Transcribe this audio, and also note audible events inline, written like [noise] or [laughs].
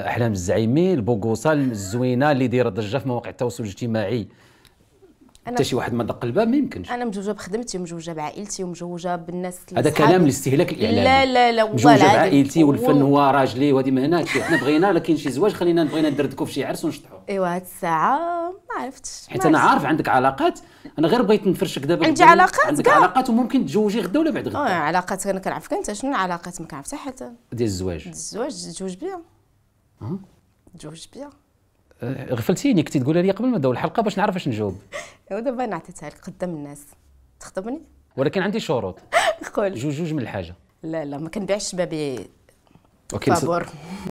احلام الزعيمي البوكوصه الزوينه اللي دايره ضجه في مواقع التواصل الاجتماعي حتى شي واحد ما دق الباب ما يمكنش انا مزوجه بخدمتي ومزوجه بعائلتي ومزوجه بالناس هذا كلام الاستهلاك الاعلامي لا لا لا والله مزوجه بعائلتي والفن هو راجلي وهذه ما هناك حنا بغينا لكن شي زواج خلينا بغينا ندردكو في شي عرس ونشطحوا ايوا هاد الساعه ما عرفتش حيت انا عارف عندك علاقات انا غير بغيت نفرشك دابا عندي علاقات عندك كا. علاقات وممكن تجوجي غدا ولا بعد غدا اه علاقات انا كنعرفك انت شنو العلاقات ما كنعرف حتى ديال الزواج الزواج تزوج بيا تزوجت بيا أه، غفلتيني كنتي تقولها لي قبل ما نبداو الحلقه باش نعرف اش نجاوب [laughs] ودابا انا عطيتها لك قدام الناس تخطبني [laughs] ولكن عندي شروط قول جوج جوج من الحاجه لا لا ما كنبيعش بابي فابور